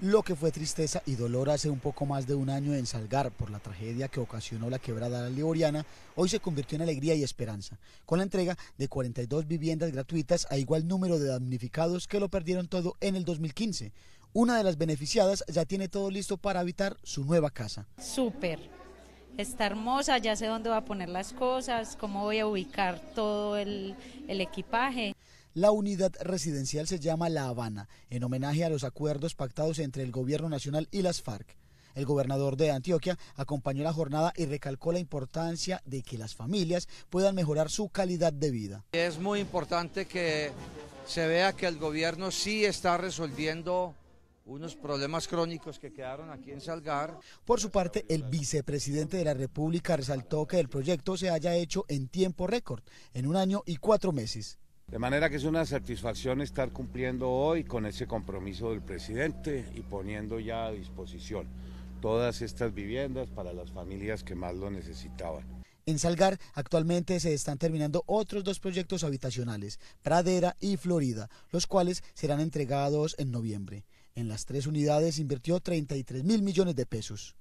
lo que fue tristeza y dolor hace un poco más de un año en Salgar por la tragedia que ocasionó la quebrada la liboriana, hoy se convirtió en alegría y esperanza, con la entrega de 42 viviendas gratuitas a igual número de damnificados que lo perdieron todo en el 2015. Una de las beneficiadas ya tiene todo listo para habitar su nueva casa. Súper, está hermosa, ya sé dónde va a poner las cosas, cómo voy a ubicar todo el, el equipaje. La unidad residencial se llama La Habana, en homenaje a los acuerdos pactados entre el Gobierno Nacional y las FARC. El gobernador de Antioquia acompañó la jornada y recalcó la importancia de que las familias puedan mejorar su calidad de vida. Es muy importante que se vea que el gobierno sí está resolviendo unos problemas crónicos que quedaron aquí en Salgar. Por su parte, el vicepresidente de la República resaltó que el proyecto se haya hecho en tiempo récord, en un año y cuatro meses. De manera que es una satisfacción estar cumpliendo hoy con ese compromiso del presidente y poniendo ya a disposición todas estas viviendas para las familias que más lo necesitaban. En Salgar actualmente se están terminando otros dos proyectos habitacionales, Pradera y Florida, los cuales serán entregados en noviembre. En las tres unidades invirtió 33 mil millones de pesos.